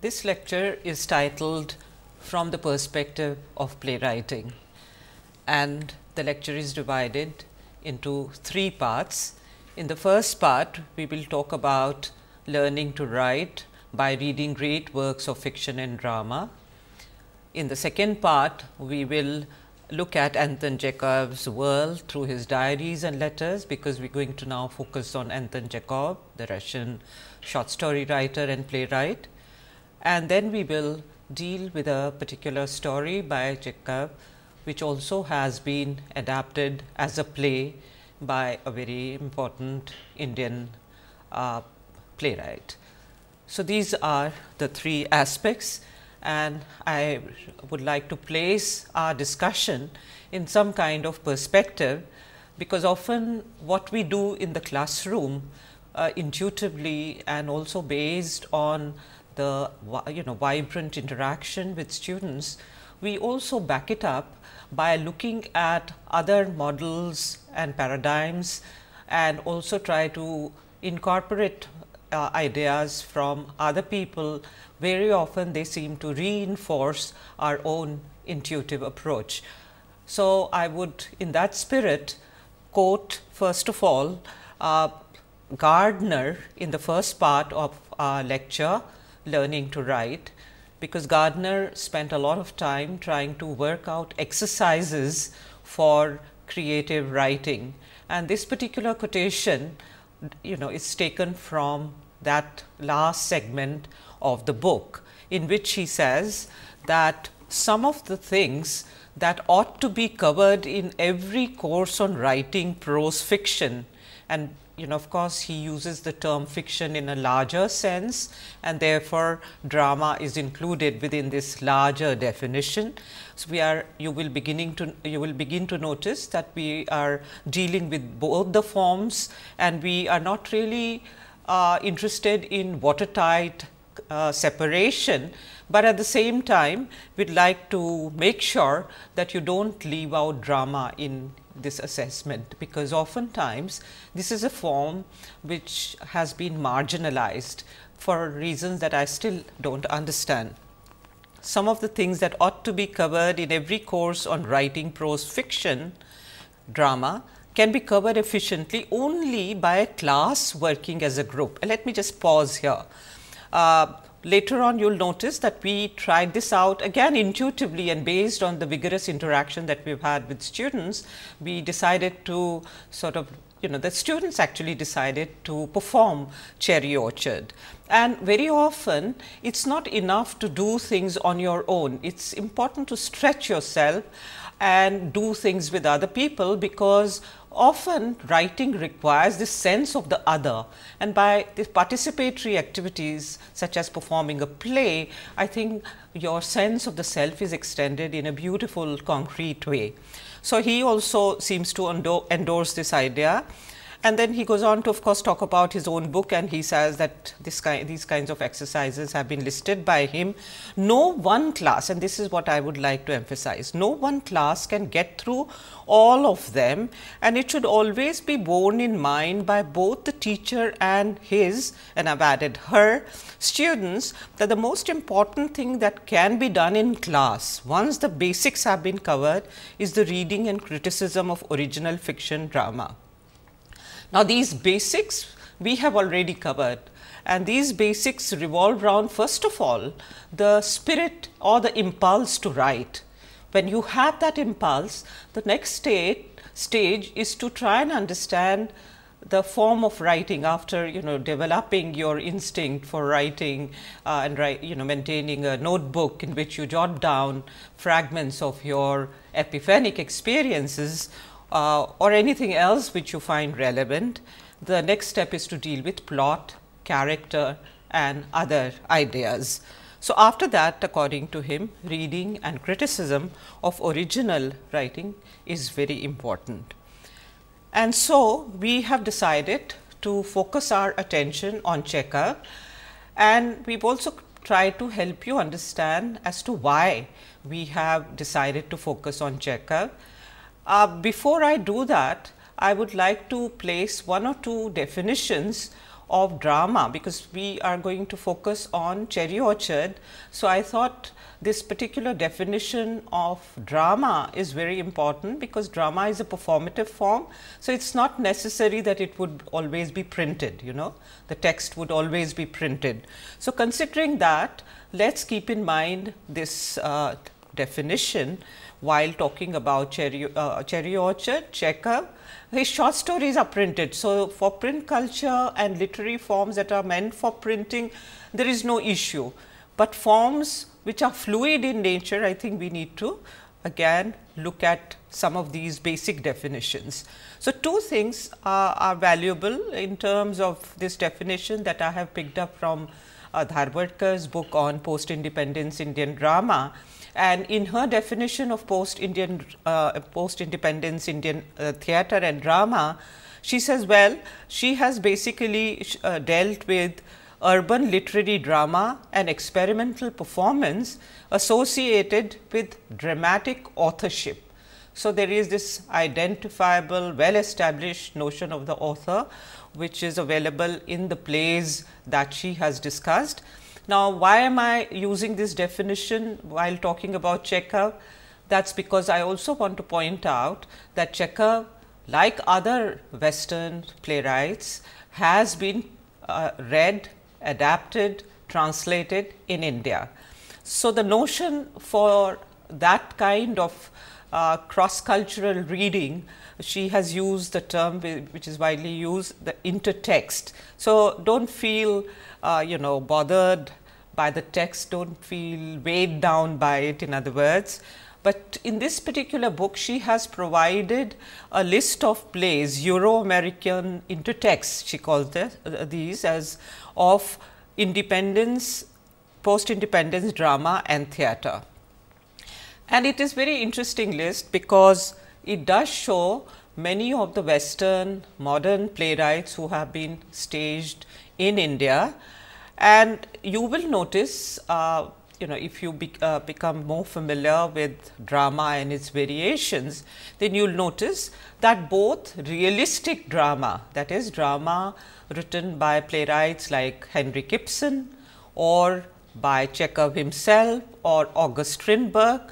This lecture is titled From the Perspective of Playwriting and the lecture is divided into three parts. In the first part, we will talk about learning to write by reading great works of fiction and drama. In the second part, we will look at Anton Chekhov's world through his diaries and letters because we're going to now focus on Anton Chekhov, the Russian short story writer and playwright and then we will deal with a particular story by Chekhov which also has been adapted as a play by a very important Indian uh, playwright. So, these are the three aspects and I would like to place our discussion in some kind of perspective because often what we do in the classroom uh, intuitively and also based on the you know vibrant interaction with students, we also back it up by looking at other models and paradigms and also try to incorporate uh, ideas from other people, very often they seem to reinforce our own intuitive approach. So, I would in that spirit quote first of all uh, Gardner in the first part of our lecture learning to write because Gardner spent a lot of time trying to work out exercises for creative writing. And this particular quotation, you know, is taken from that last segment of the book in which he says that some of the things that ought to be covered in every course on writing prose fiction and you know, of course, he uses the term fiction in a larger sense and therefore, drama is included within this larger definition. So, we are you will beginning to you will begin to notice that we are dealing with both the forms and we are not really uh, interested in watertight uh, separation, but at the same time we would like to make sure that you do not leave out drama in this assessment because oftentimes this is a form which has been marginalized for reasons that I still do not understand. Some of the things that ought to be covered in every course on writing prose fiction drama can be covered efficiently only by a class working as a group. let me just pause here. Uh, Later on, you'll notice that we tried this out again intuitively and based on the vigorous interaction that we've had with students, we decided to sort of you know the students actually decided to perform cherry orchard and very often it's not enough to do things on your own it's important to stretch yourself and do things with other people because often writing requires this sense of the other and by the participatory activities such as performing a play, I think your sense of the self is extended in a beautiful concrete way. So, he also seems to endorse this idea and then he goes on to, of course, talk about his own book, and he says that this ki these kinds of exercises have been listed by him. No one class, and this is what I would like to emphasize, no one class can get through all of them, and it should always be borne in mind by both the teacher and his, and I've added her, students that the most important thing that can be done in class, once the basics have been covered, is the reading and criticism of original fiction drama. Now, these basics we have already covered and these basics revolve around first of all the spirit or the impulse to write. When you have that impulse, the next state, stage is to try and understand the form of writing after you know developing your instinct for writing uh, and write, you know maintaining a notebook in which you jot down fragments of your epiphanic experiences uh, or anything else which you find relevant. The next step is to deal with plot, character and other ideas. So, after that according to him reading and criticism of original writing is very important. And so, we have decided to focus our attention on Chekhov and we have also tried to help you understand as to why we have decided to focus on Chekhov uh, before I do that, I would like to place one or two definitions of drama because we are going to focus on Cherry Orchard. So, I thought this particular definition of drama is very important because drama is a performative form. So, it is not necessary that it would always be printed, you know, the text would always be printed. So, considering that, let us keep in mind this uh, definition while talking about Cherry, uh, Cherry Orchard, Chekhov. His short stories are printed. So, for print culture and literary forms that are meant for printing, there is no issue. But forms which are fluid in nature, I think we need to again look at some of these basic definitions. So, two things are, are valuable in terms of this definition that I have picked up from uh, book on post independence Indian drama and in her definition of post-Indian, uh, post-independence Indian uh, theatre and drama, she says, well, she has basically uh, dealt with urban literary drama and experimental performance associated with dramatic authorship. So, there is this identifiable well established notion of the author which is available in the plays that she has discussed. Now, why am I using this definition while talking about Chekhov? That's because I also want to point out that Chekhov, like other Western playwrights, has been uh, read, adapted, translated in India. So, the notion for that kind of uh, cross cultural reading, she has used the term which is widely used the intertext. So, do not feel uh, you know bothered by the text, don't feel weighed down by it in other words. But in this particular book, she has provided a list of plays, Euro-American intertexts, she calls the, uh, these as of independence, post-independence drama and theatre. And it is very interesting list because it does show many of the western modern playwrights who have been staged in India and you will notice, uh, you know, if you be, uh, become more familiar with drama and its variations, then you'll notice that both realistic drama, that is drama written by playwrights like Henry Gibson or by Chekhov himself or August Strindberg,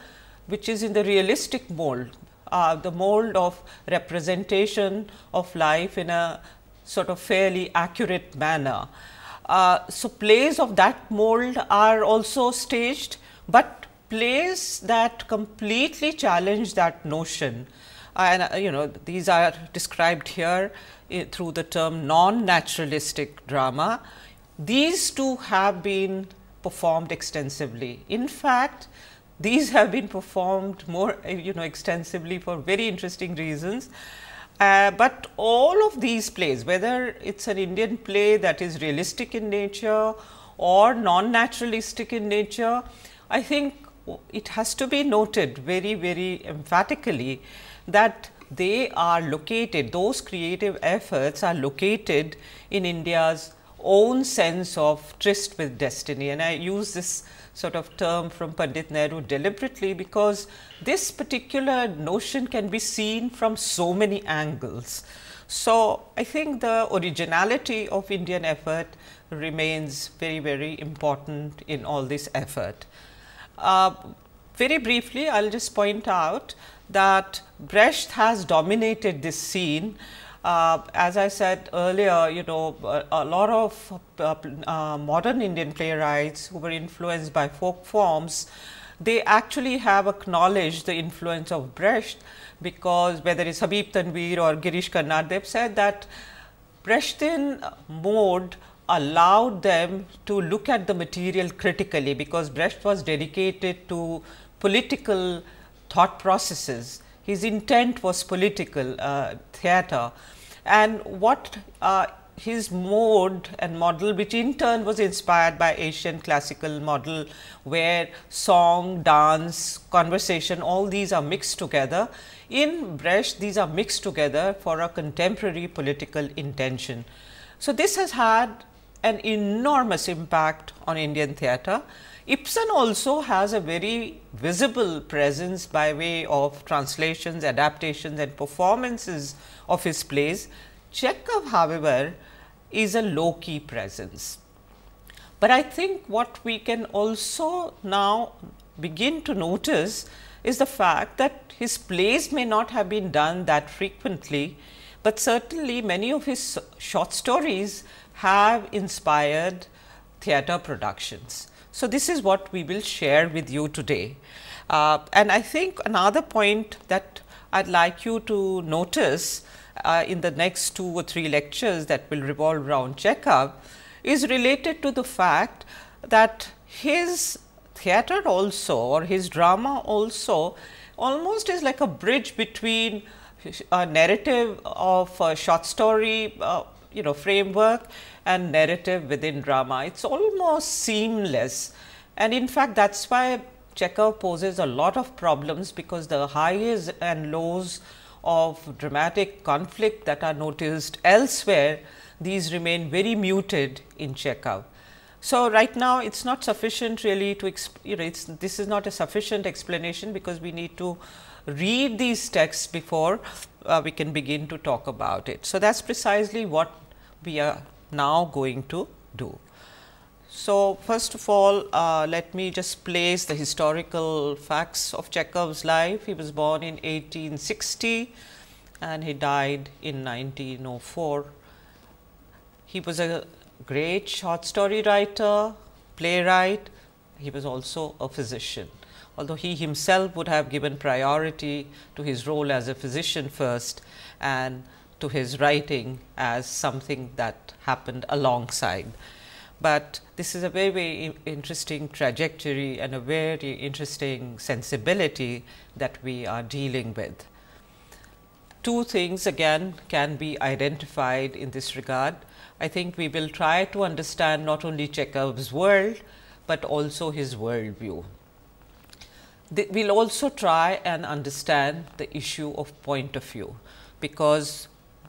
which is in the realistic mold, uh, the mold of representation of life in a sort of fairly accurate manner uh, so, plays of that mold are also staged, but plays that completely challenge that notion uh, and uh, you know these are described here eh, through the term non-naturalistic drama. These two have been performed extensively. In fact, these have been performed more eh, you know extensively for very interesting reasons. Uh, but all of these plays, whether it is an Indian play that is realistic in nature or non-naturalistic in nature, I think it has to be noted very, very emphatically that they are located, those creative efforts are located in India's own sense of tryst with destiny. And I use this sort of term from Pandit Nehru deliberately because this particular notion can be seen from so many angles. So, I think the originality of Indian effort remains very, very important in all this effort. Uh, very briefly, I will just point out that Brecht has dominated this scene uh, as I said earlier, you know, a, lot of uh, uh, modern Indian playwrights who were influenced by folk forms, they actually have acknowledged the influence of Brecht because whether it's Habib Tanvir or Girish Karnad, they've said that Brechtian mode allowed them to look at the material critically because Brecht was dedicated to political thought processes. His intent was political uh, theatre and what uh, his mode and model which in turn was inspired by Asian classical model where song, dance, conversation all these are mixed together. In Brecht these are mixed together for a contemporary political intention. So, this has had an enormous impact on Indian theatre Ibsen also has a very visible presence by way of translations, adaptations and performances of his plays. Chekhov, however, is a low-key presence. But I think what we can also now begin to notice is the fact that his plays may not have been done that frequently, but certainly many of his short stories have inspired theatre productions. So, this is what we will share with you today. Uh, and I think another point that I would like you to notice uh, in the next two or three lectures that will revolve around Chekhov is related to the fact that his theater also or his drama also almost is like a bridge between a narrative of a short story uh, you know framework and narrative within drama. It's almost seamless, and in fact that's why Chekhov poses a lot of problems because the highs and lows of dramatic conflict that are noticed elsewhere, these remain very muted in Chekhov. So, right now it is not sufficient really to, you know, this is not a sufficient explanation because we need to read these texts before uh, we can begin to talk about it. So, that is precisely what we are now going to do. So, first of all, uh, let me just place the historical facts of Chekhov's life. He was born in 1860 and he died in 1904. He was a great short story writer, playwright, he was also a physician. Although he himself would have given priority to his role as a physician first and to his writing as something that happened alongside. But this is a very, very interesting trajectory and a very interesting sensibility that we are dealing with. Two things again can be identified in this regard. I think we will try to understand not only Chekhov's world, but also his worldview. We'll also try and understand the issue of point of view because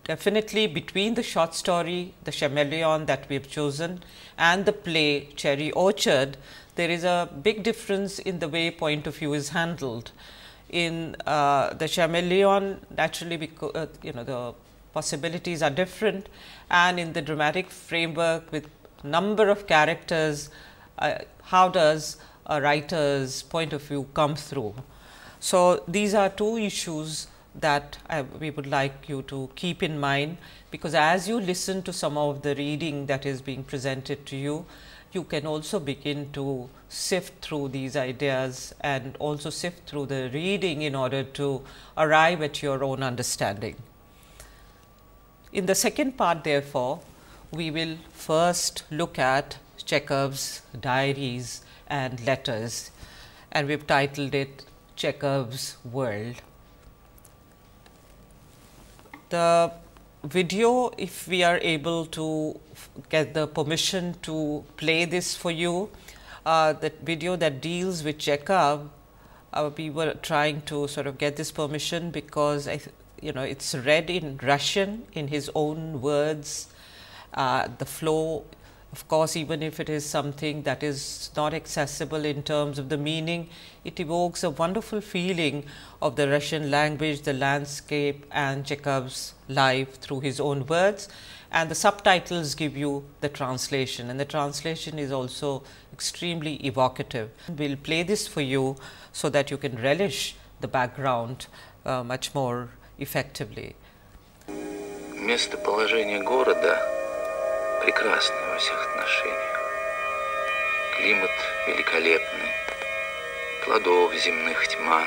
definitely between the short story, The Chameleon that we have chosen and the play Cherry Orchard, there is a big difference in the way point of view is handled. In uh, The Chameleon, naturally because, uh, you know, the possibilities are different and in the dramatic framework with number of characters, uh, how does a writer's point of view come through? So, these are two issues that I, we would like you to keep in mind because as you listen to some of the reading that is being presented to you, you can also begin to sift through these ideas and also sift through the reading in order to arrive at your own understanding. In the second part therefore, we will first look at Chekhov's diaries and letters and we have titled it Chekhov's World the video if we are able to get the permission to play this for you uh, the video that deals with Jacob uh, we were trying to sort of get this permission because I you know it's read in Russian in his own words uh, the flow of course, even if it is something that is not accessible in terms of the meaning, it evokes a wonderful feeling of the Russian language, the landscape and Chekhov's life through his own words and the subtitles give you the translation and the translation is also extremely evocative. We will play this for you so that you can relish the background uh, much more effectively. города прекрасный во всех отношениях. Климат великолепный, плодов земных тьма,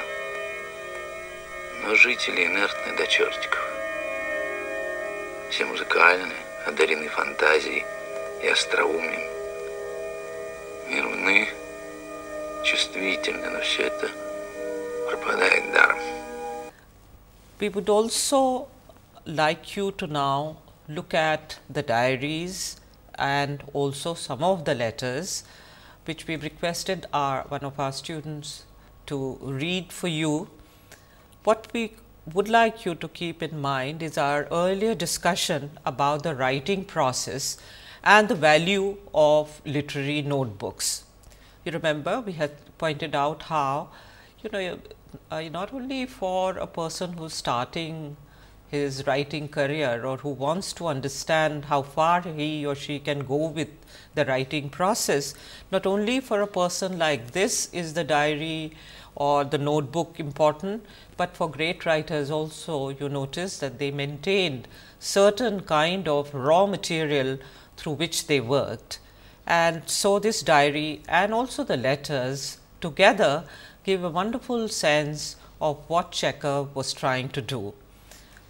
но жители инертны до чертиков. Все музыкальны, одарены фантазией и остроумием. Мирны, чувствительны, но все это пропадает даром. We would also like you to now look at the diaries and also some of the letters which we've requested our one of our students to read for you. What we would like you to keep in mind is our earlier discussion about the writing process and the value of literary notebooks. You remember we had pointed out how you know uh, not only for a person who's starting his writing career or who wants to understand how far he or she can go with the writing process, not only for a person like this is the diary or the notebook important, but for great writers also you notice that they maintained certain kind of raw material through which they worked. And so this diary and also the letters together give a wonderful sense of what Chekhov was trying to do.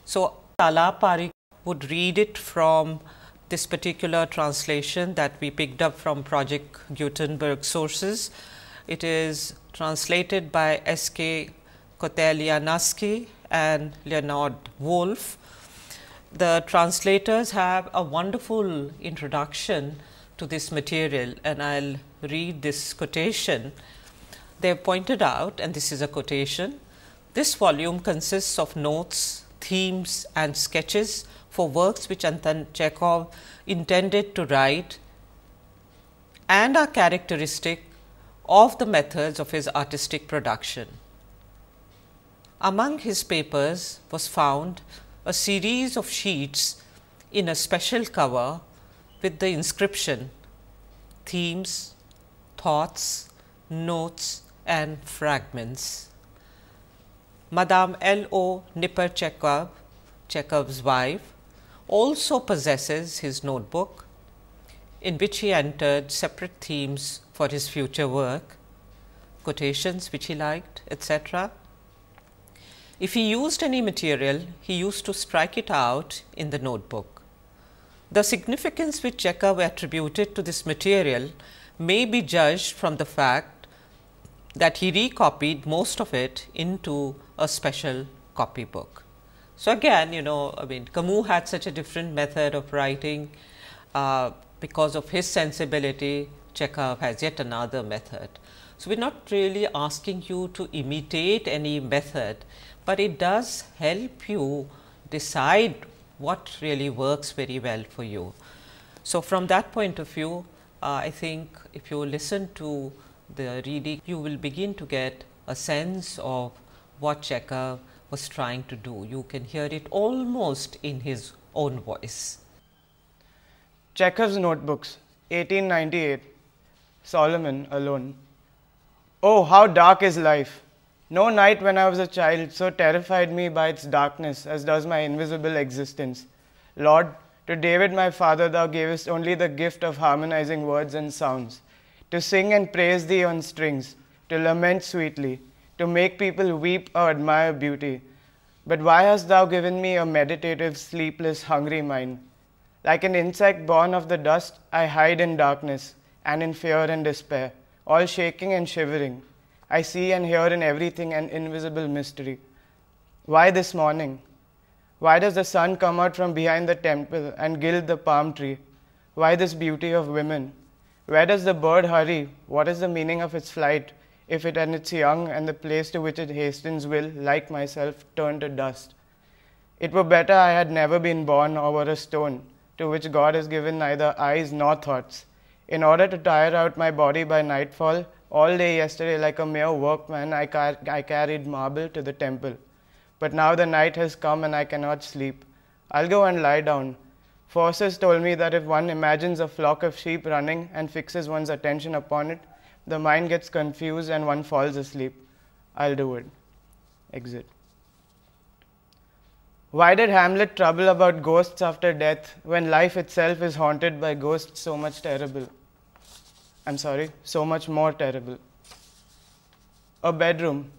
So, Talap would read it from this particular translation that we picked up from Project Gutenberg sources. It is translated by S. K. Kotelyanski and Leonard Wolf. The translators have a wonderful introduction to this material and I will read this quotation. They have pointed out and this is a quotation, this volume consists of notes themes and sketches for works which Anton Chekhov intended to write and are characteristic of the methods of his artistic production. Among his papers was found a series of sheets in a special cover with the inscription themes, thoughts, notes and fragments. Madame L. O. Nipper Chekhov, Chekhov's wife, also possesses his notebook in which he entered separate themes for his future work, quotations which he liked, etc. If he used any material, he used to strike it out in the notebook. The significance which Chekhov attributed to this material may be judged from the fact that he recopied most of it into a special copybook. So, again you know I mean Camus had such a different method of writing uh, because of his sensibility Chekhov has yet another method. So, we are not really asking you to imitate any method, but it does help you decide what really works very well for you. So, from that point of view uh, I think if you listen to the reading you will begin to get a sense of what Chekhov was trying to do. You can hear it almost in his own voice. Chekhov's notebooks, 1898, Solomon alone. Oh, how dark is life! No night when I was a child so terrified me by its darkness as does my invisible existence. Lord, to David my father, thou gavest only the gift of harmonizing words and sounds, to sing and praise thee on strings, to lament sweetly, to make people weep or admire beauty. But why hast thou given me a meditative, sleepless, hungry mind? Like an insect born of the dust, I hide in darkness and in fear and despair, all shaking and shivering. I see and hear in everything an invisible mystery. Why this morning? Why does the sun come out from behind the temple and gild the palm tree? Why this beauty of women? Where does the bird hurry? What is the meaning of its flight? if it and its young and the place to which it hastens will, like myself, turn to dust. It were better I had never been born or were a stone, to which God has given neither eyes nor thoughts. In order to tire out my body by nightfall, all day yesterday, like a mere workman, I, car I carried marble to the temple. But now the night has come and I cannot sleep. I'll go and lie down. Forces told me that if one imagines a flock of sheep running and fixes one's attention upon it, the mind gets confused and one falls asleep. I'll do it. Exit. Why did Hamlet trouble about ghosts after death when life itself is haunted by ghosts so much terrible? I'm sorry, so much more terrible. A bedroom.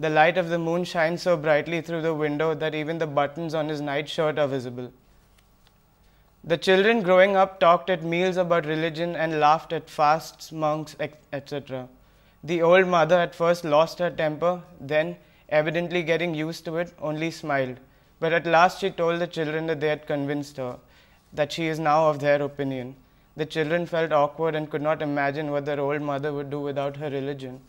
The light of the moon shines so brightly through the window that even the buttons on his nightshirt are visible. The children growing up talked at meals about religion and laughed at fasts, monks, etc. The old mother at first lost her temper, then, evidently getting used to it, only smiled. But at last she told the children that they had convinced her, that she is now of their opinion. The children felt awkward and could not imagine what their old mother would do without her religion.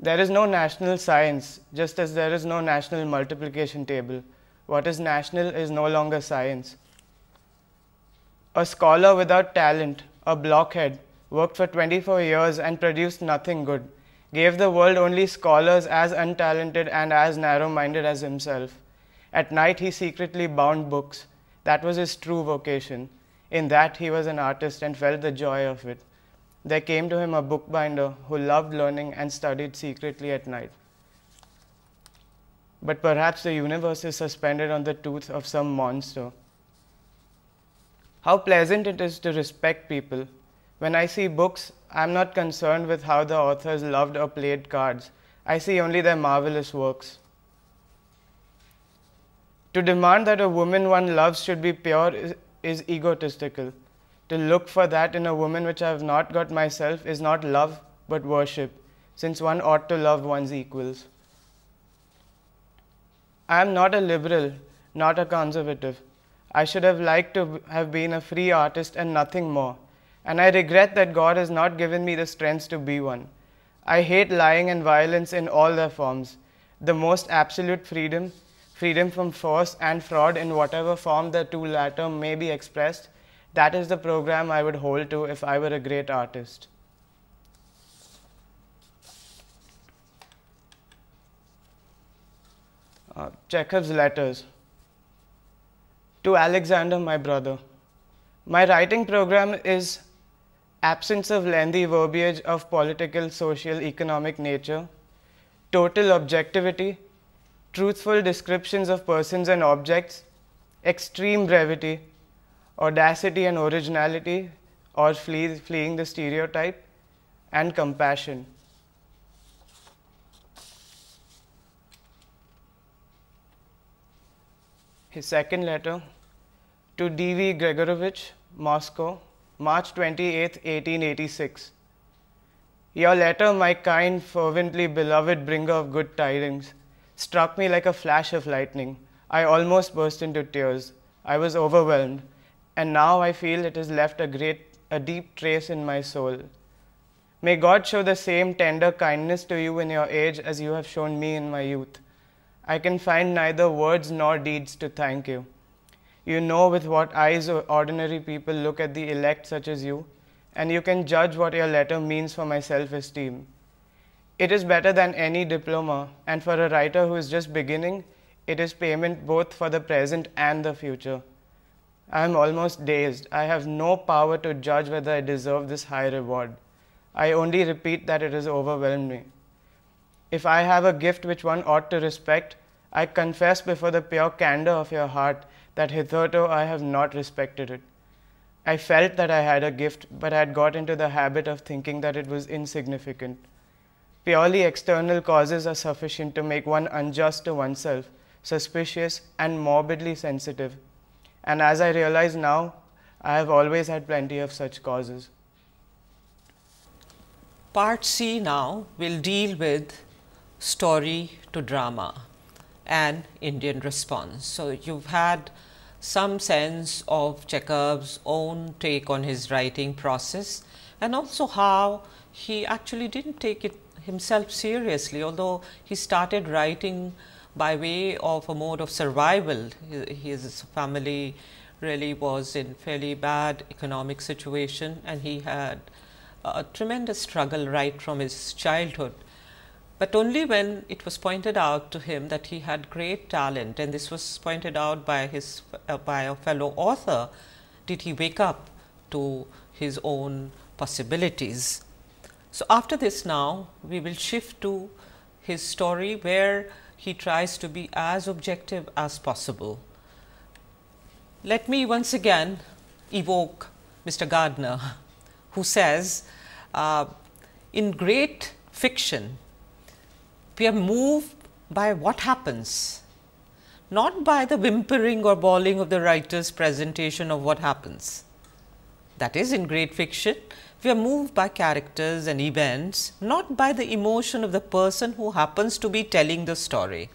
There is no national science, just as there is no national multiplication table. What is national is no longer science. A scholar without talent, a blockhead, worked for 24 years and produced nothing good, gave the world only scholars as untalented and as narrow minded as himself. At night, he secretly bound books. That was his true vocation. In that, he was an artist and felt the joy of it. There came to him a bookbinder who loved learning and studied secretly at night but perhaps the universe is suspended on the tooth of some monster. How pleasant it is to respect people. When I see books, I am not concerned with how the authors loved or played cards. I see only their marvelous works. To demand that a woman one loves should be pure is, is egotistical. To look for that in a woman which I have not got myself is not love but worship, since one ought to love one's equals. I am not a liberal, not a conservative. I should have liked to have been a free artist and nothing more. And I regret that God has not given me the strength to be one. I hate lying and violence in all their forms. The most absolute freedom, freedom from force and fraud in whatever form the two latter may be expressed, that is the program I would hold to if I were a great artist. Uh, Chekhov's letters to Alexander, my brother. My writing program is absence of lengthy verbiage of political, social, economic nature, total objectivity, truthful descriptions of persons and objects, extreme brevity, audacity and originality, or flee, fleeing the stereotype, and compassion. his second letter to D.V. Gregorovich, Moscow, March 28, 1886. Your letter, my kind, fervently beloved bringer of good tidings, struck me like a flash of lightning. I almost burst into tears. I was overwhelmed, and now I feel it has left a great, a deep trace in my soul. May God show the same tender kindness to you in your age as you have shown me in my youth. I can find neither words nor deeds to thank you. You know with what eyes ordinary people look at the elect such as you, and you can judge what your letter means for my self esteem. It is better than any diploma, and for a writer who is just beginning, it is payment both for the present and the future. I am almost dazed. I have no power to judge whether I deserve this high reward. I only repeat that it has overwhelmed me. If I have a gift which one ought to respect, I confess before the pure candor of your heart that hitherto I have not respected it. I felt that I had a gift, but had got into the habit of thinking that it was insignificant. Purely external causes are sufficient to make one unjust to oneself, suspicious, and morbidly sensitive. And as I realize now, I have always had plenty of such causes. Part C now will deal with story to drama an Indian response. So, you have had some sense of Chekhov's own take on his writing process and also how he actually did not take it himself seriously, although he started writing by way of a mode of survival. His family really was in fairly bad economic situation and he had a tremendous struggle right from his childhood. But only when it was pointed out to him that he had great talent and this was pointed out by his uh, by a fellow author did he wake up to his own possibilities. So, after this now we will shift to his story where he tries to be as objective as possible. Let me once again evoke Mr. Gardner who says uh, in great fiction we are moved by what happens, not by the whimpering or bawling of the writer's presentation of what happens. That is in great fiction, we are moved by characters and events, not by the emotion of the person who happens to be telling the story.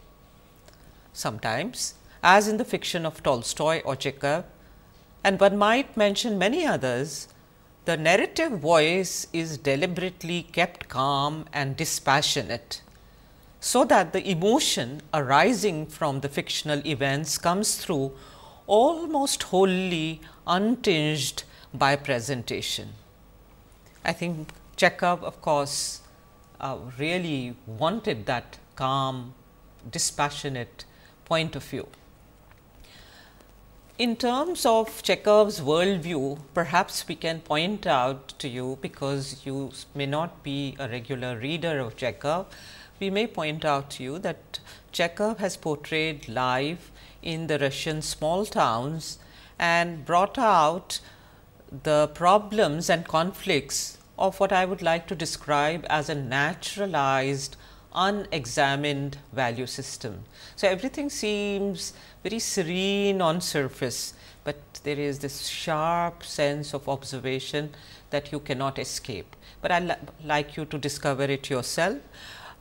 Sometimes, as in the fiction of Tolstoy or Chekhov, and one might mention many others, the narrative voice is deliberately kept calm and dispassionate so that the emotion arising from the fictional events comes through almost wholly untinged by presentation. I think Chekhov of course uh, really wanted that calm, dispassionate point of view. In terms of Chekhov's worldview, perhaps we can point out to you because you may not be a regular reader of Chekhov, we may point out to you that Chekhov has portrayed life in the Russian small towns and brought out the problems and conflicts of what I would like to describe as a naturalized unexamined value system. So, everything seems very serene on surface, but there is this sharp sense of observation that you cannot escape. But I would like you to discover it yourself.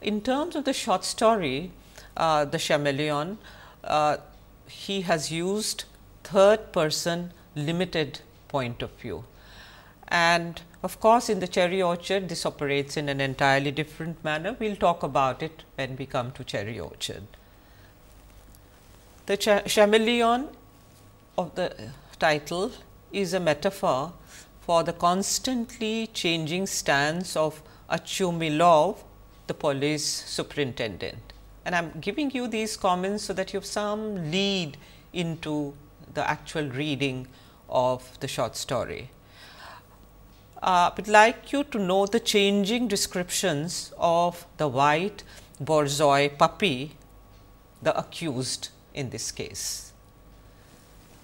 In terms of the short story, uh, The Chameleon, uh, he has used third person limited point of view. And of course, in the cherry orchard, this operates in an entirely different manner. We will talk about it when we come to cherry orchard. The chameleon of the title is a metaphor for the constantly changing stance of Achumilov the police superintendent. And I am giving you these comments so that you have some lead into the actual reading of the short story. I uh, would like you to know the changing descriptions of the white Borzoi puppy, the accused in this case.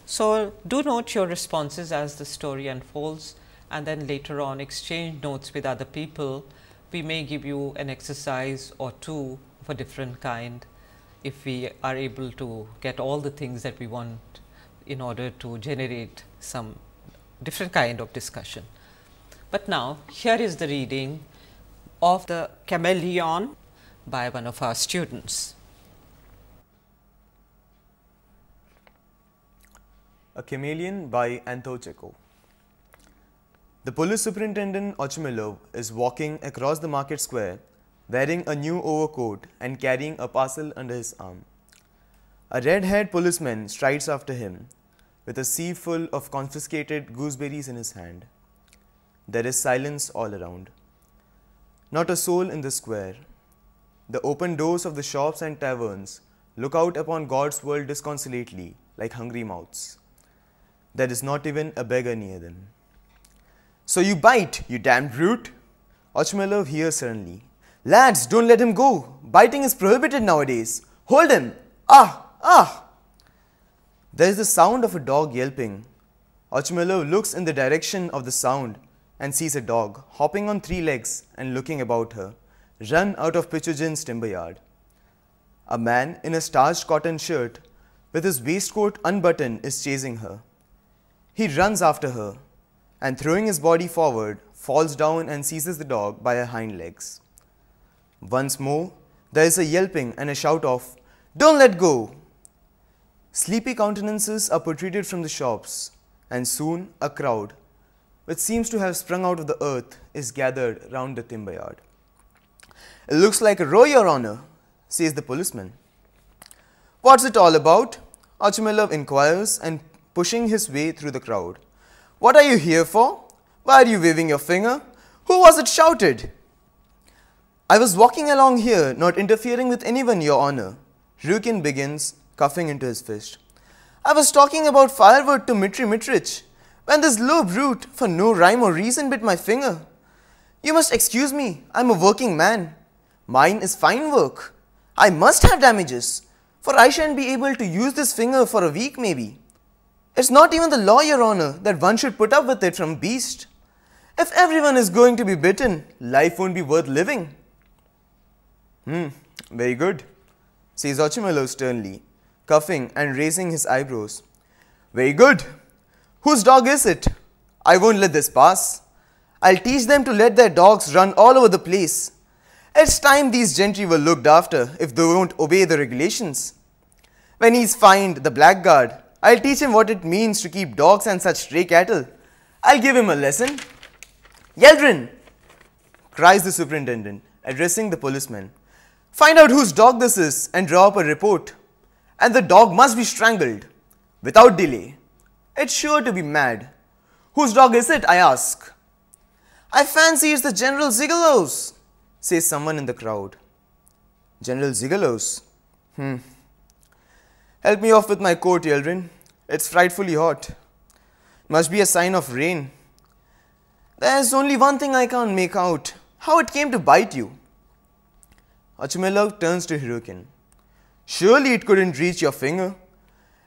So, do note your responses as the story unfolds and then later on exchange notes with other people we may give you an exercise or two of a different kind if we are able to get all the things that we want in order to generate some different kind of discussion. But now, here is the reading of the Chameleon by one of our students. A Chameleon by Anto Chekhov. The police superintendent Ochmelov is walking across the market square wearing a new overcoat and carrying a parcel under his arm. A red-haired policeman strides after him with a sieve full of confiscated gooseberries in his hand. There is silence all around. Not a soul in the square. The open doors of the shops and taverns look out upon God's world disconsolately like hungry mouths. There is not even a beggar near them. So you bite, you damn brute. Ochmalov here suddenly. Lads, don't let him go. Biting is prohibited nowadays. Hold him. Ah, ah. There is the sound of a dog yelping. Ochmalov looks in the direction of the sound and sees a dog hopping on three legs and looking about her, run out of Pichujin's timber yard. A man in a starched cotton shirt with his waistcoat unbuttoned is chasing her. He runs after her and throwing his body forward, falls down and seizes the dog by the hind legs. Once more, there is a yelping and a shout of, Don't let go! Sleepy countenances are protruded from the shops, and soon a crowd, which seems to have sprung out of the earth, is gathered round the timber yard. It looks like a row, Your Honor, says the policeman. What's it all about? Archimelov inquires and pushing his way through the crowd. What are you here for? Why are you waving your finger? Who was it shouted? I was walking along here, not interfering with anyone, Your Honor. Rukin begins, coughing into his fist. I was talking about firewood to Mitri Mitrich, when this low brute, for no rhyme or reason, bit my finger. You must excuse me, I'm a working man. Mine is fine work. I must have damages, for I shan't be able to use this finger for a week maybe. It's not even the law, Your Honor, that one should put up with it from beast. If everyone is going to be bitten, life won't be worth living. Hmm, very good, says Ochimelo sternly, coughing and raising his eyebrows. Very good. Whose dog is it? I won't let this pass. I'll teach them to let their dogs run all over the place. It's time these gentry were looked after if they won't obey the regulations. When he's fined, the blackguard, I'll teach him what it means to keep dogs and such stray cattle. I'll give him a lesson. Yeldrin! cries the superintendent, addressing the policeman. Find out whose dog this is and draw up a report. And the dog must be strangled, without delay. It's sure to be mad. Whose dog is it, I ask. I fancy it's the General Zigelow's, says someone in the crowd. General Zigelow's? Hmm. Help me off with my coat, Yeldrin. It's frightfully hot. Must be a sign of rain. There's only one thing I can't make out. How it came to bite you. Achumilov turns to Hirokin. Surely it couldn't reach your finger.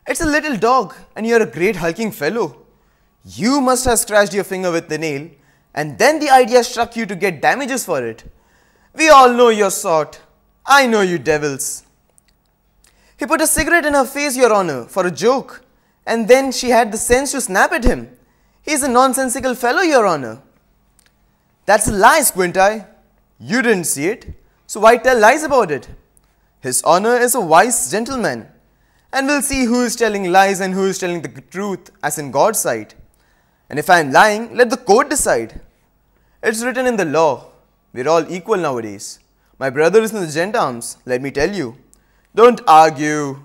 It's a little dog and you're a great hulking fellow. You must have scratched your finger with the nail and then the idea struck you to get damages for it. We all know your sort. I know you devils. He put a cigarette in her face, Your Honor, for a joke, and then she had the sense to snap at him. He's a nonsensical fellow, Your Honor. That's a lie, Squint Eye. You didn't see it, so why tell lies about it? His Honor is a wise gentleman, and we'll see who is telling lies and who is telling the truth, as in God's sight. And if I am lying, let the court decide. It's written in the law. We're all equal nowadays. My brother is in the gendarmes, let me tell you. Don't argue.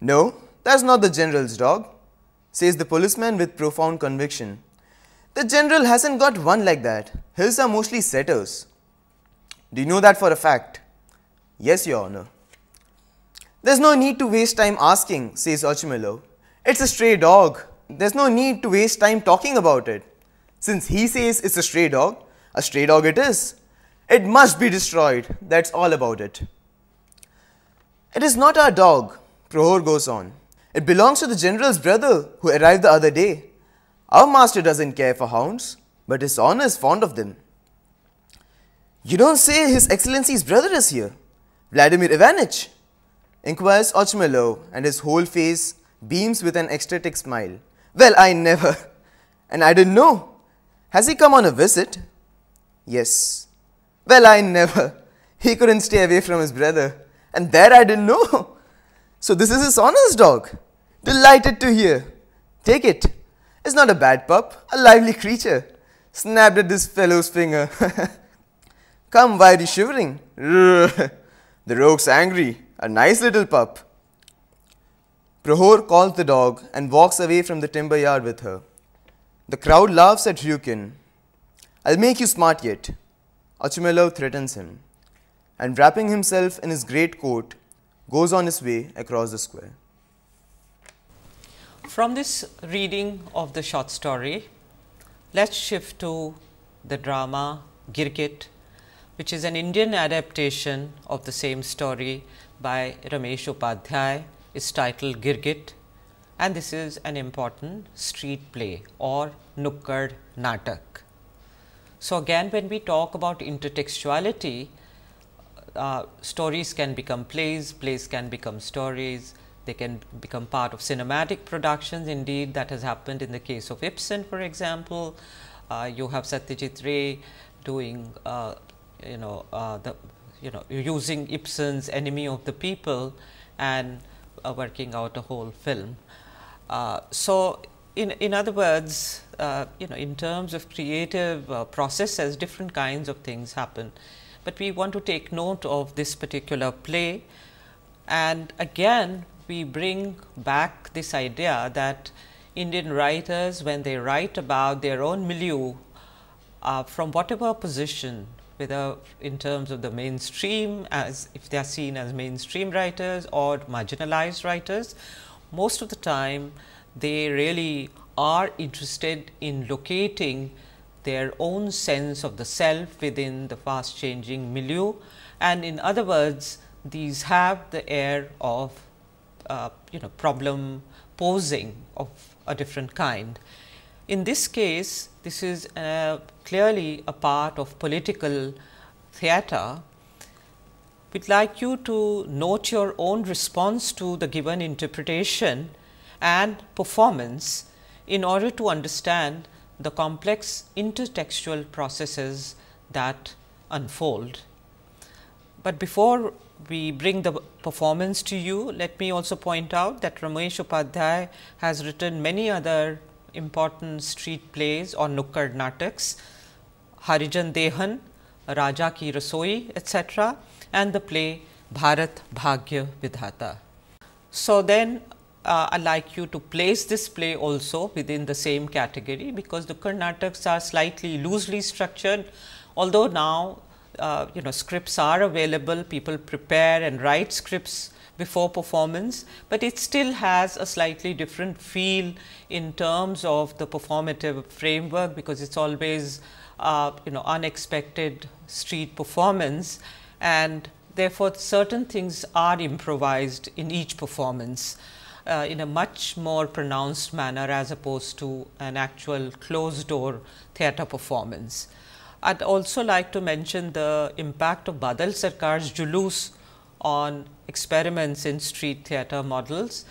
No, that's not the general's dog, says the policeman with profound conviction. The general hasn't got one like that. His are mostly setters. Do you know that for a fact? Yes, Your Honor. There's no need to waste time asking, says Ochimelo. It's a stray dog. There's no need to waste time talking about it. Since he says it's a stray dog, a stray dog it is. It must be destroyed. That's all about it. It is not our dog, Prohor goes on. It belongs to the general's brother who arrived the other day. Our master doesn't care for hounds, but his honor is fond of them. You don't say His Excellency's brother is here, Vladimir Ivanitch? inquires Ochmelo, and his whole face beams with an ecstatic smile. Well, I never. And I didn't know. Has he come on a visit? Yes. Well, I never. He couldn't stay away from his brother. And that I didn't know. So this is his honest dog. Delighted to hear. Take it. It's not a bad pup, a lively creature. Snapped at this fellow's finger. Come, why are you shivering? the rogue's angry. A nice little pup. Prohor calls the dog and walks away from the timber yard with her. The crowd laughs at Ryukin. I'll make you smart yet. Achumelo threatens him and wrapping himself in his great coat, goes on his way across the square. From this reading of the short story, let's shift to the drama Girgit, which is an Indian adaptation of the same story by Ramesh Upadhyay. It's titled Girgit and this is an important street play or Nukkad Natak. So, again when we talk about intertextuality, uh, stories can become plays, plays can become stories, they can become part of cinematic productions. Indeed, that has happened in the case of Ibsen, for example. Uh, you have Satyajit Ray doing, uh, you know, uh, the you know, using Ibsen's Enemy of the People and uh, working out a whole film. Uh, so, in, in other words, you know, in terms of creative processes, different kinds of things happen but we want to take note of this particular play. And again, we bring back this idea that Indian writers, when they write about their own milieu, uh, from whatever position, whether in terms of the mainstream, as if they are seen as mainstream writers or marginalized writers, most of the time they really are interested in locating their own sense of the self within the fast changing milieu and in other words these have the air of uh, you know problem posing of a different kind. In this case this is uh, clearly a part of political theatre. We'd like you to note your own response to the given interpretation and performance in order to understand the complex intertextual processes that unfold. But before we bring the performance to you, let me also point out that Ramesh Upadhyay has written many other important street plays or nukkad nataks, Harijan Dehan, Raja Ki Rasoi, etc., and the play Bharat Bhagya Vidhata. So, then uh, I like you to place this play also within the same category because the Karnataks are slightly loosely structured although now uh, you know scripts are available people prepare and write scripts before performance, but it still has a slightly different feel in terms of the performative framework because it's always uh, you know unexpected street performance and therefore certain things are improvised in each performance uh, in a much more pronounced manner as opposed to an actual closed door theatre performance. I would also like to mention the impact of Badal Sarkar's Julus on experiments in street theatre models.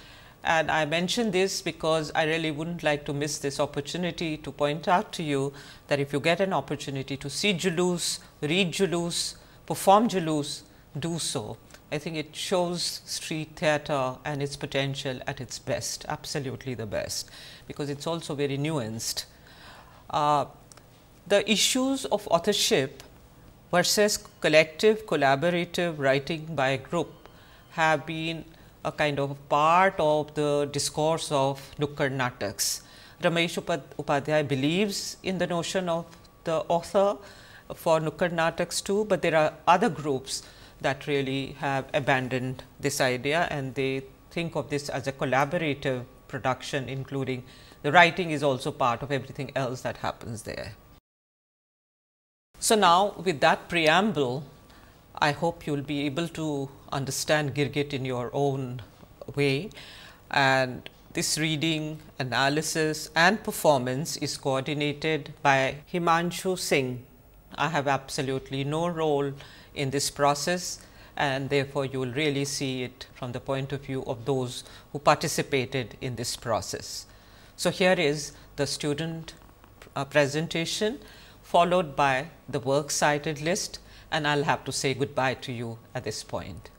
And I mention this because I really wouldn't like to miss this opportunity to point out to you that if you get an opportunity to see Julus, read Julus, perform Julus, do so I think it shows street theatre and its potential at its best, absolutely the best, because it's also very nuanced. Uh, the issues of authorship versus collective collaborative writing by a group have been a kind of part of the discourse of Nukkad Nataks. Ramesh Upadhyay believes in the notion of the author for Nukkad Nataks too, but there are other groups that really have abandoned this idea and they think of this as a collaborative production including the writing is also part of everything else that happens there. So now with that preamble, I hope you will be able to understand Girgit in your own way and this reading, analysis and performance is coordinated by Himanshu Singh. I have absolutely no role in this process and therefore, you will really see it from the point of view of those who participated in this process. So, here is the student uh, presentation followed by the works cited list and I will have to say goodbye to you at this point.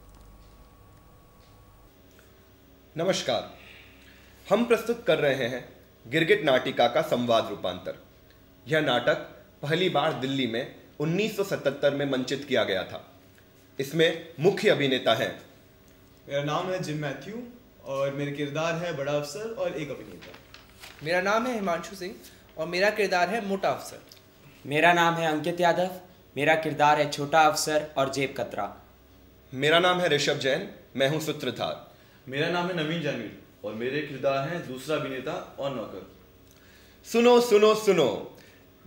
Namaskar, हम प्रस्तुत कर रहे हैं गिरगिट नाटिका का संवाद रूपांतर यह नाटक पहली बार दिल्ली में 1977 में मंचित किया गया था इसमें मुख्य अभिनेता है मेरा नाम है जिम मैथ्यू और मेरे किरदार है बड़ा अफसर और एक अभिनेता मेरा नाम है हिमांशु सिंह और मेरा किरदार है मोटा अफसर मेरा नाम है अंकित यादव मेरा किरदार है छोटा अफसर और जेब कतरा मेरा नाम है ऋषभ जैन मैं हूँ सूत्रधार मेरा नाम है नवीन जामीर और मेरे किरदार हैं दूसरा अभिनेता और नौकर सुनो सुनो सुनो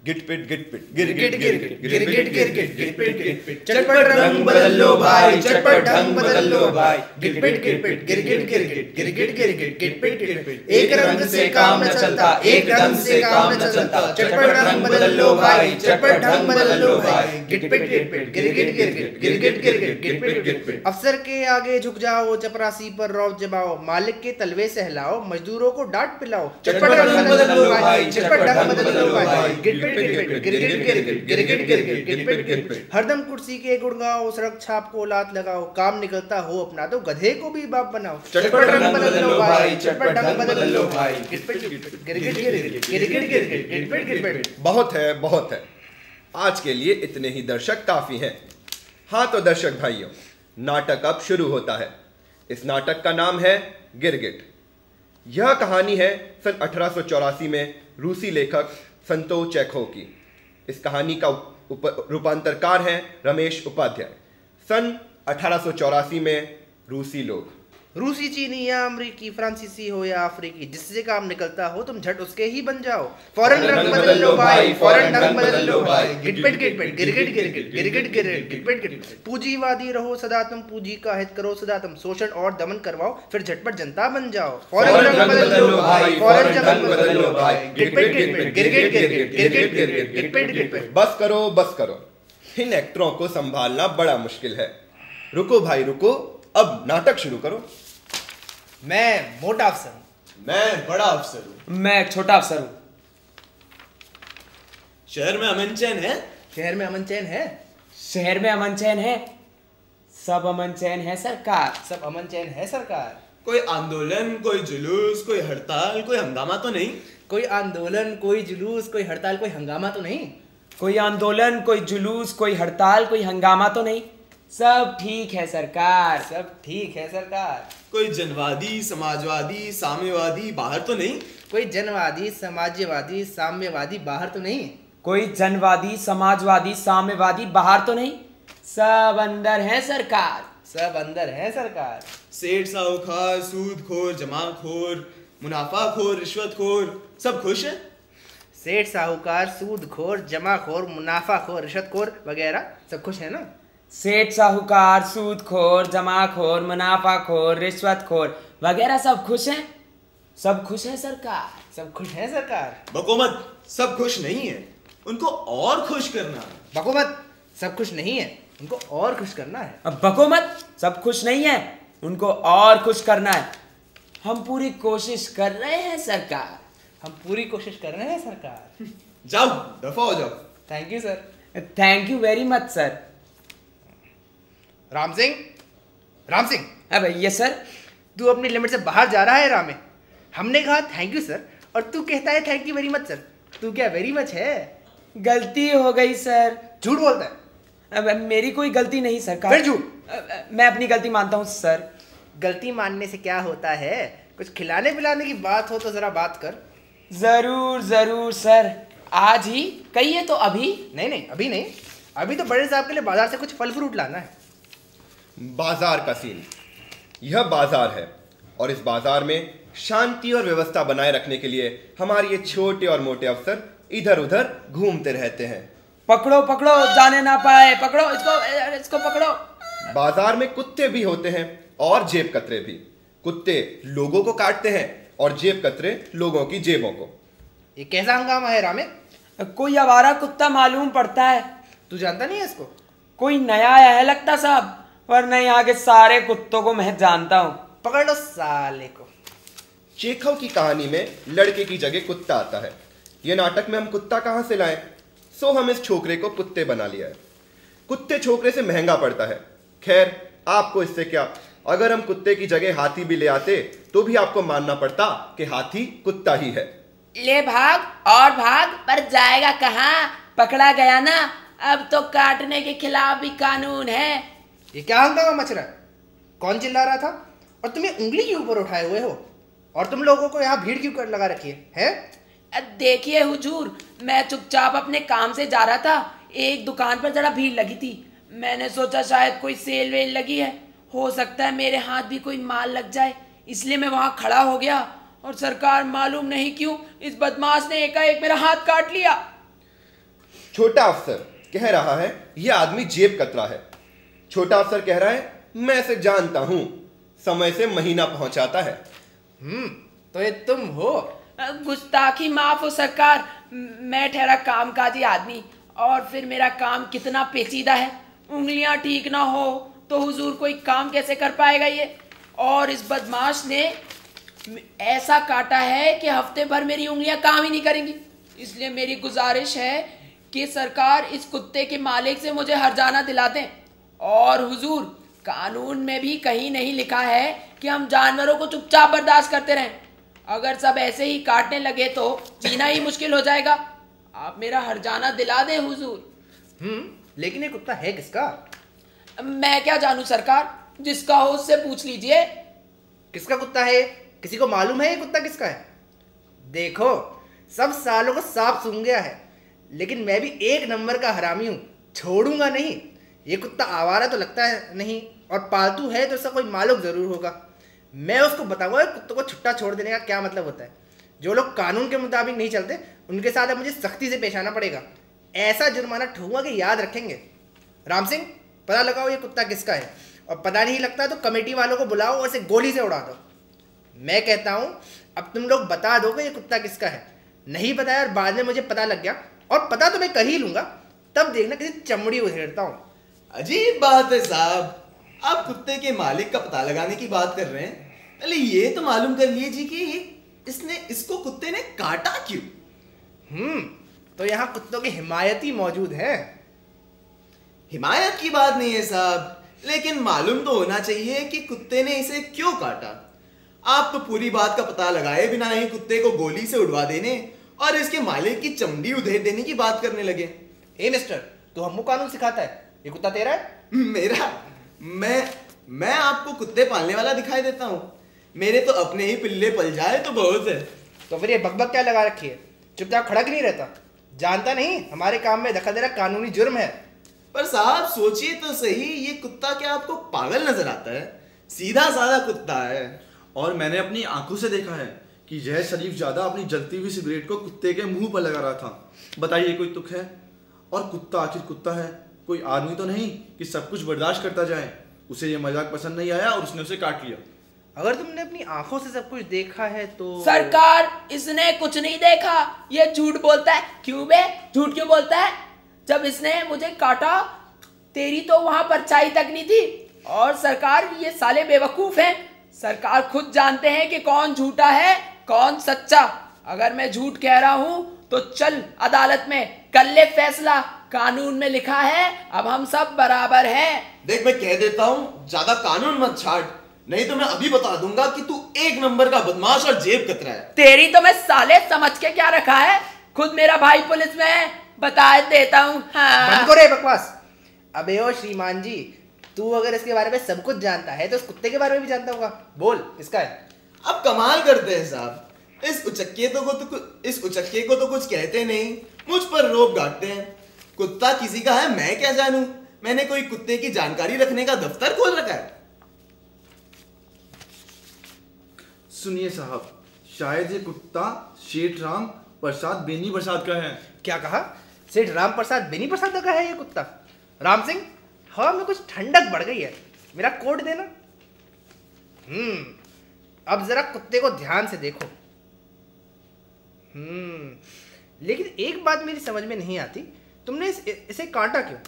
गिट पिट गिट पिट गिर गिट गिर गिर गिट गिर गिट गिट पिट गिट पिट चटपट रंग बदल लो भाई चटपट ढंग बदल लो भाई गिट पिट गिट पिट गिर गिट गिर गिट गिर गिट गिर गिट गिट पिट गिट पिट एक रंग से काम न चलता एक रंग से काम न चलता चटपट रंग बदल लो भाई चटपट ढंग बदल लो भाई गिट पिट गिट पिट गिर गिट गिर गिट गिर गिट गिर गिट गिट पिट गिट पिट अफसर के आगे झुक जाओ चपरासी पर रौब जमाओ मालिक के तलवे सहलाओ मजदूरों को डांट पिलाओ चटपट रंग बदल लो भाई चटपट ढंग बदल लो भाई गिट हरदम कुर्सी के गुड़गांव सड़क छाप को लात लगाओ काम निकलता हो अपना तो गधे को भी बाप बनाओ चटपट रंग बदल लो भाई चटपट रंग बदल लो भाई बहुत है बहुत है आज के लिए इतने ही दर्शक काफी हैं हाँ तो दर्शक भाइयों नाटक अब शुरू होता है इस नाटक का नाम है गिरगिट यह कहानी है सन अठारह में रूसी लेखक संतो चैखो की इस कहानी का रूपांतरकार है रमेश उपाध्याय सन अठारह में रूसी लोग रूसी चीनी या अमरीकी फ्रांसीसी हो या अफ्रीकी जिससे काम निकलता हो तुम झट उसके ही बन जाओ फॉरन रंग बदल लो भाई फॉरन रंग बदल लो भाई गिटपेट गिटपेट गिरगिट गिरगिट गिरगिट गिरगिट गिटपेट गिटपेट पूंजीवादी रहो सदा तुम पूंजी का हित करो सदा तुम शोषण और दमन करवाओ फिर झटपट जनता बन जाओ फॉरन रंग बदल लो भाई फॉरन रंग बदल लो भाई गिटपेट गिटपेट गिरगिट गिरगिट गिरगिट गिरगिट गिटपेट गिटपेट बस करो बस करो इन एक्टरों को संभालना बड़ा मुश्किल है रुको भाई रुको अब नाटक शुरू करो मैं मोटा अफसर हूं मैं बड़ा अफसर हूं मैं छोटा अफसर हूं शहर में अमन चैन है शहर में अमन चैन है शहर में अमन चैन है सब अमन चैन है सरकार सब अमन चैन है सरकार कोई आंदोलन कोई जुलूस कोई हड़ताल कोई हंगामा तो नहीं कोई आंदोलन कोई जुलूस कोई हड़ताल कोई हंगामा तो नहीं कोई आंदोलन कोई जुलूस कोई हड़ताल कोई हंगामा तो नहीं सब ठीक है सरकार सब ठीक है सरकार कोई जनवादी समाजवादी साम्यवादी बाहर तो नहीं कोई जनवादी समाजवादी साम्यवादी बाहर तो नहीं कोई जनवादी समाजवादी साम्यवादी बाहर तो नहीं सब अंदर है सरकार सब अंदर है सरकार सेठ साहूकार मुनाफा जमाखोर रिश्वत खोर सब खुश है सेठ साहूकार सूद मुनाफा जमाखोर रिश्वत खोर वगैरह सब खुश है ना सेठ साहूकार सूदखोर जमाखोर मुनाफाखोर रिश्वतखोर वगैरह सब खुश हैं सब खुश है सरकार सब खुश है सरकार बकोमत सब खुश नहीं है उनको और खुश करना बकोमत सब खुश नहीं है उनको और खुश करना है अब बकोमत सब खुश नहीं है उनको और खुश करना है हम पूरी कोशिश कर रहे हैं सरकार हम पूरी कोशिश कर रहे हैं सरकार जाओ दफा हो जाओ thank you sir thank you very much sir Ram Singh Ram Singh हाँ भैया सर तू अपनी लिमिट से बाहर जा रहा है रामे हमने कहा थैंक यू सर और तू कहता है thank you very much sir तू क्या वेरी मच है गलती हो गई सर झूठ बोलता है अब मेरी कोई गलती नहीं सर फिर झूठ मैं अपनी गलती मानता हूँ सर गलती मानने से क्या होता है कुछ खिलाने पिलाने की बात हो तो ज़रा बात कर ज़रूर ज़रूर सर आज ही कहिए तो अभी नहीं नहीं अभी नहीं अभी तो बड़े साहब के लिए बाजार से कुछ फल फ्रूट लाना है बाजार का सीन यह बाजार है और इस बाजार में शांति और व्यवस्था बनाए रखने के लिए हमारे ये छोटे और मोटे अफसर इधर उधर घूमते रहते हैं पकड़ो पकड़ो जाने ना पाए पकड़ो इसको इसको पकड़ो बाजार में कुत्ते भी होते हैं और जेब कतरे भी कुत्ते लोगों को काटते हैं और जेब कतरे लोगों की जेबों को ये कैसा हंगामा है रामे कोई आवारा कुत्ता मालूम पड़ता है तू जानता नहीं है इसको कोई नया आया है लगता साहब वरना यहाँ के सारे कुत्तों को मैं जानता हूँ पकड़ लो साले को चेखव की कहानी में लड़के की जगह कुत्ता आता है ये नाटक में हम कुत्ता कहाँ से लाए सो हम इस छोकरे को कुत्ते बना लिया है कुत्ते छोकरे से महंगा पड़ता है खैर आपको इससे क्या अगर हम कुत्ते की जगह हाथी भी ले आते तो भी आपको मानना पड़ता कि हाथी कुत्ता ही है ले भाग और भाग पर जाएगा कहाँ पकड़ा गया ना अब तो काटने के खिलाफ भी कानून है ये क्या हंगामा मच रहा है कौन चिल्ला रहा था और तुम्हें उंगली के ऊपर उठाए हुए हो और तुम लोगों को यहाँ भीड़ क्यों कर लगा रखी है, है? देखिए हुजूर मैं चुपचाप अपने काम से जा रहा था एक दुकान पर जरा भीड़ लगी थी मैंने सोचा शायद कोई सेल वेल लगी है हो सकता है मेरे हाथ भी कोई माल लग जाए इसलिए मैं वहाँ खड़ा हो गया और सरकार मालूम नहीं क्यों इस बदमाश ने एकाएक मेरा हाथ काट लिया छोटा अफसर कह रहा है यह आदमी जेब कतरा है छोटा अफसर कह रहा है मैं इसे जानता हूँ समय से महीना पहुंचाता है हम्म तो ये तुम हो गुस्ताखी माफ हो सरकार मैं ठहरा कामकाजी आदमी और फिर मेरा काम कितना पेचीदा है उंगलियां ठीक ना हो तो हुजूर कोई काम कैसे कर पाएगा ये और इस बदमाश ने ऐसा काटा है कि हफ्ते भर मेरी उंगलियां काम ही नहीं करेंगी इसलिए मेरी गुजारिश है कि सरकार इस कुत्ते के मालिक से मुझे हर जाना दिला दें और हुजूर कानून में भी कहीं नहीं लिखा है कि हम जानवरों को चुपचाप बर्दाश्त करते रहें अगर सब ऐसे ही काटने लगे तो जीना ही मुश्किल हो जाएगा आप मेरा हर जाना दिला दे हुजूर हम्म लेकिन ये कुत्ता है किसका मैं क्या जानू सरकार जिसका हो उससे पूछ लीजिए किसका कुत्ता है किसी को मालूम है ये कुत्ता किसका है देखो सब सालों को साफ सुन गया है लेकिन मैं भी एक नंबर का हरामी हूं छोड़ूंगा नहीं ये कुत्ता आवारा तो लगता है नहीं और पालतू है तो उसका कोई मालूम ज़रूर होगा मैं उसको बताऊंगा कुत्तों को छुट्टा छोड़ देने का क्या मतलब होता है जो लोग कानून के मुताबिक नहीं चलते उनके साथ अब मुझे सख्ती से पेश आना पड़ेगा ऐसा जुर्माना ठूंगा कि याद रखेंगे राम सिंह पता लगाओ ये कुत्ता किसका है और पता नहीं लगता तो कमेटी वालों को बुलाओ और इसे गोली से उड़ा दो मैं कहता हूँ अब तुम लोग बता दो ये कुत्ता किसका है नहीं बताया और बाद में मुझे पता लग गया और पता तो मैं कर ही लूंगा तब देखना किसी चमड़ी उधेड़ता हूँ अजीब बात है साहब आप कुत्ते के मालिक का पता लगाने की बात कर रहे हैं पहले ये तो मालूम कर लीजिए कि इसने इसको कुत्ते ने काटा क्यों हम्म तो यहाँ कुत्तों की हिमायत ही मौजूद है हिमायत की बात नहीं है साहब लेकिन मालूम तो होना चाहिए कि कुत्ते ने इसे क्यों काटा आप तो पूरी बात का पता लगाए बिना ही कुत्ते को गोली से उड़वा देने और इसके मालिक की चमड़ी उधेर देने की बात करने लगे ए मिस्टर तो हमको कानून सिखाता है ये कुत्ता तेरा है मेरा मैं मैं आपको कुत्ते पालने वाला दिखाई देता हूँ मेरे तो अपने ही पिल्ले पल जाए तो बहुत है तो फिर ये बकबक क्या लगा रखी है चुपचाप खड़क नहीं रहता जानता नहीं हमारे काम में दखल देना कानूनी जुर्म है पर साहब सोचिए तो सही ये कुत्ता क्या आपको पागल नजर आता है सीधा साधा कुत्ता है और मैंने अपनी आंखों से देखा है कि जय शरीफ ज्यादा अपनी जलती हुई सिगरेट को कुत्ते के मुंह पर लगा रहा था बताइए कोई दुख है और कुत्ता आखिर कुत्ता है कोई आदमी तो नहीं कि सब कुछ बर्दाश्त करता जाए उसे ये मजाक पसंद नहीं आया और उसने उसे काट लिया अगर तुमने अपनी आंखों से सब कुछ देखा है तो सरकार इसने कुछ नहीं देखा ये झूठ बोलता है क्यों बे झूठ क्यों बोलता है जब इसने मुझे काटा तेरी तो वहां परछाई तक नहीं थी और सरकार ये साले बेवकूफ हैं सरकार खुद जानते हैं कि कौन झूठा है कौन सच्चा अगर मैं झूठ कह रहा हूं तो चल अदालत में कर ले फैसला कानून में लिखा है अब हम सब बराबर हैं देख मैं कह देता हूँ ज्यादा कानून मत छाट नहीं तो मैं अभी बता दूंगा कि तू एक नंबर का बदमाश और जेब कतरा है तेरी तो मैं साले समझ के क्या रखा है खुद मेरा भाई पुलिस में है बता देता हूँ हाँ। बकवास अबे ओ श्रीमान जी तू अगर इसके बारे में सब कुछ जानता है तो उस कुत्ते के बारे में भी जानता होगा बोल इसका है अब कमाल करते हैं साहब इस उचक्के तो को तो इस उचक्के को तो कुछ कहते नहीं मुझ पर रोप गाटते हैं कुत्ता किसी का है मैं क्या जानू मैंने कोई कुत्ते की जानकारी रखने का दफ्तर खोल रखा है सुनिए साहब शायद ये कुत्ता शेठ राम प्रसाद बेनी प्रसाद का है क्या कहा सेठ राम प्रसाद बेनी प्रसाद का है ये कुत्ता राम सिंह हवा में कुछ ठंडक बढ़ गई है मेरा कोट देना हम्म अब जरा कुत्ते को ध्यान से देखो हम्म लेकिन एक बात मेरी समझ में नहीं आती तुमने इस, इसे काटा क्यों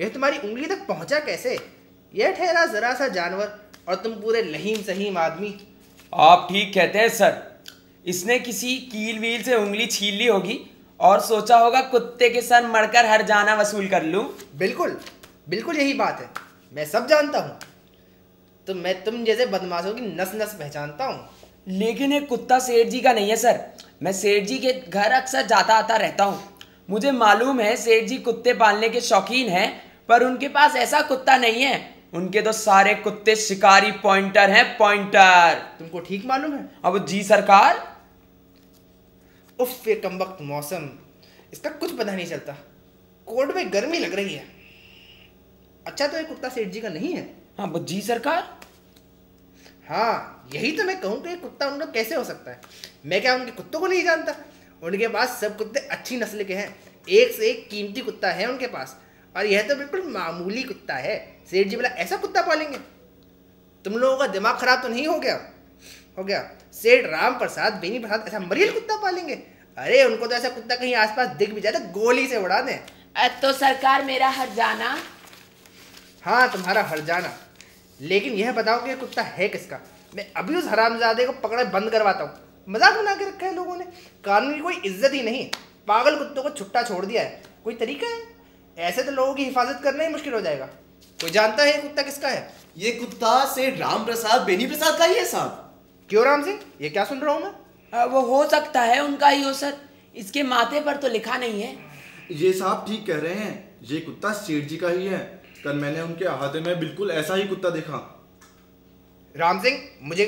यह तुम्हारी उंगली तक पहुंचा कैसे यह ठहरा जरा सा जानवर और तुम पूरे लहीम सहीम आदमी आप ठीक कहते हैं सर इसने किसी कील वील से उंगली छीन ली होगी और सोचा होगा कुत्ते के सर मरकर हर जाना वसूल कर लूं। बिल्कुल बिल्कुल यही बात है मैं सब जानता हूँ तो मैं तुम जैसे बदमाशों की नस नस पहचानता हूँ लेकिन ये कुत्ता सेठ जी का नहीं है सर मैं सेठ जी के घर अक्सर जाता आता रहता हूँ मुझे मालूम है सेठ जी कुत्ते पालने के शौकीन हैं पर उनके पास ऐसा कुत्ता नहीं है उनके तो सारे कुत्ते शिकारी पॉइंटर हैं पॉइंटर तुमको ठीक मालूम है अब जी सरकार उफ ये कम वक्त मौसम इसका कुछ पता नहीं चलता कोर्ट में गर्मी लग रही है अच्छा तो ये कुत्ता सेठ जी का नहीं है हाँ वो जी सरकार हाँ यही तो मैं कहूँ कि कुत्ता उनका कैसे हो सकता है मैं क्या उनके कुत्तों को नहीं जानता उनके पास सब कुत्ते अच्छी नस्ल के हैं एक से एक कीमती कुत्ता है उनके पास और यह तो बिल्कुल मामूली कुत्ता है सेठ जी बोला ऐसा कुत्ता पालेंगे तुम लोगों का दिमाग खराब तो नहीं हो गया हो गया सेठ राम प्रसाद बेनी प्रसाद ऐसा मरियल कुत्ता पालेंगे अरे उनको तो ऐसा कुत्ता कहीं आसपास दिख भी जाए तो गोली से उड़ा दें तो सरकार मेरा हर जाना हाँ तुम्हारा हर जाना लेकिन यह बताओ कि कुत्ता है किसका मैं अभी उस हरामजादे को पकड़े बंद करवाता हूँ मजाक बना के रखा है लोगों ने कानून की कोई इज्जत ही नहीं पागल कुत्तों को छुट्टा छोड़ दिया है कोई तरीका है ऐसे तो लोगों की हिफाजत करना ही मुश्किल हो जाएगा कोई जानता है कुत्ता किसका है ये कुत्ता से राम प्रसाद बेनी प्रसाद का ही है साहब क्यों राम सिंह ये क्या सुन रहा हूँ मैं वो हो सकता है उनका ही हो सर इसके माथे पर तो लिखा नहीं है ये साहब ठीक कह रहे हैं ये कुत्ता सेठ जी का ही है कल मैंने उनके अहाते में बिल्कुल ऐसा ही कुत्ता देखा राम सिंह मुझे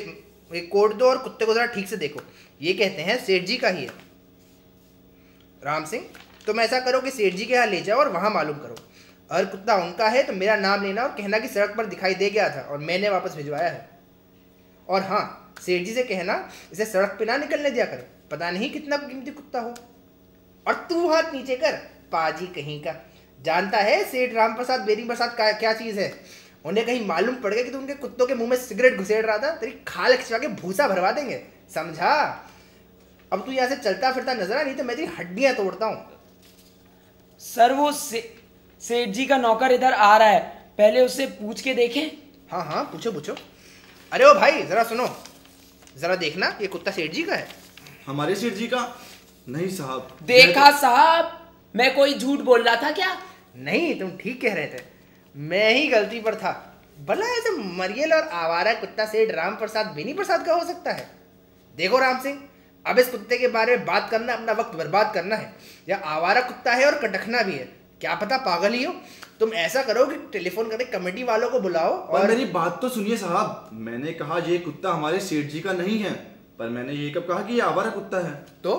एक कोड दो और कुत्ते को ज़रा ठीक से देखो ये कहते हैं सेठ जी का ही है राम सिंह तुम ऐसा करो कि सेठ जी के यहाँ ले जाओ और वहाँ मालूम करो अगर कुत्ता उनका है तो मेरा नाम लेना और कहना कि सड़क पर दिखाई दे गया था और मैंने वापस भिजवाया है और हाँ सेठ जी से कहना इसे सड़क पर ना निकलने दिया करो पता नहीं कितना कीमती कुत्ता हो और तू हाथ नीचे कर पाजी कहीं का जानता है सेठ राम प्रसाद बेरी प्रसाद क्या चीज़ है उन्हें कहीं मालूम पड़ गया कि तो उनके कुत्तों के मुंह में सिगरेट घुसेड़ रहा था तेरी खाल खिंचवा के भूसा भरवा देंगे समझा अब तू यहां से चलता फिरता नजर आ नहीं तो मैं तेरी हड्डियां तोड़ता हूं सर वो सेठ जी का नौकर इधर आ रहा है पहले उससे पूछ के देखें हाँ हाँ पूछो पूछो अरे ओ भाई जरा सुनो जरा देखना ये कुत्ता सेठ जी का है हमारे सेठ जी का नहीं साहब देखा तो- साहब मैं कोई झूठ बोल रहा था क्या नहीं तुम ठीक कह रहे थे मैं ही गलती पर था भला ऐसे मरियल और आवारा कुत्ता सेठ राम प्रसाद बेनी प्रसाद का हो सकता है देखो राम सिंह अब इस कुत्ते के बारे में बात करना अपना वक्त बर्बाद करना है यह आवारा कुत्ता है और कटखना भी है क्या पता पागल ही हो तुम ऐसा करो कि टेलीफोन करके कमेटी वालों को बुलाओ और मेरी बात तो सुनिए साहब मैंने कहा ये कुत्ता हमारे सेठ जी का नहीं है पर मैंने ये कब कहा कि ये आवारा कुत्ता है तो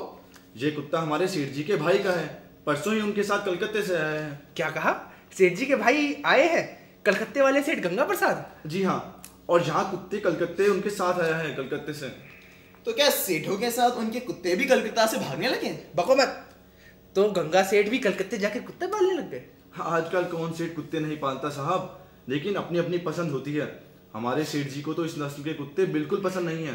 ये कुत्ता हमारे सेठ जी के भाई का है परसों ही उनके साथ कलकत्ते से आया है क्या कहा सेठ जी के भाई आए हैं कलकत्ते वाले सेठ गंगा प्रसाद जी हाँ और यहाँ कुत्ते कलकत्ते उनके साथ आया है कलकत्ते से तो क्या सेठों के साथ उनके कुत्ते भी कलकत्ता से भागने लगे बको मत तो गंगा सेठ भी कलकत्ते जाकर कुत्ते पालने लग गए हाँ, आजकल कौन सेठ कुत्ते नहीं पालता साहब लेकिन अपनी अपनी पसंद होती है हमारे सेठ जी को तो इस नस्ल के कुत्ते बिल्कुल पसंद नहीं है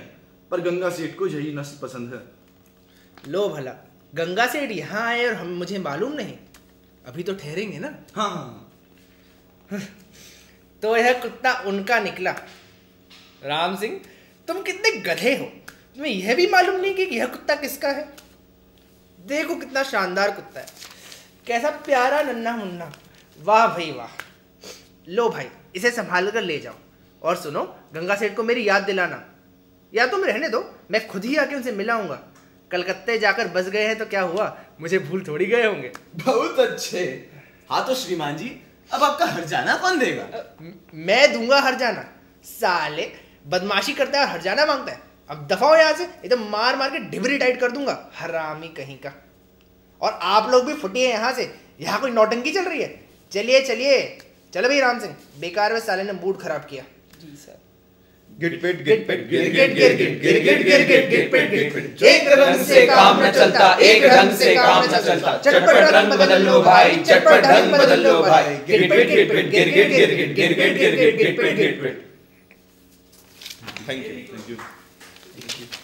पर गंगा सेठ को यही नस्ल पसंद है लो भला गंगा सेठ यहाँ आए और हम मुझे मालूम नहीं अभी तो ठहरेंगे ना हाँ तो यह कुत्ता उनका निकला राम सिंह तुम कितने गधे हो तुम्हें यह भी मालूम नहीं कि यह कुत्ता किसका है देखो कितना शानदार कुत्ता है कैसा प्यारा नन्ना मुन्ना वाह भाई वाह लो भाई इसे संभाल कर ले जाओ और सुनो गंगा सेठ को मेरी याद दिलाना या तुम रहने दो मैं खुद ही आके उनसे मिलाऊंगा कलकत्ते जाकर बस गए हैं तो क्या हुआ मुझे भूल थोड़ी गए होंगे बहुत अच्छे हाँ तो श्रीमान जी अब आपका हर जाना कौन देगा मैं दूंगा हर जाना साले बदमाशी करता है और हर जाना मांगता है अब दफा हो यहाँ से एकदम तो मार मार के डिबरी टाइट कर दूंगा हरामी कहीं का और आप लोग भी फुटिए यहाँ से यहाँ कोई नौटंकी चल रही है चलिए चलिए चलो भाई राम सिंह बेकार में साले ने मूड खराब किया जी सर गिट पिट गिट पिट गिर गिट गिर गिट एक रंग से काम न चलता एक ढंग से काम न चलता चटपट रंग बदल लो भाई चटपट रंग बदल लो भाई गिट पिट गिट पिट गिर गिट गिर गिट थैंक यू थैंक यू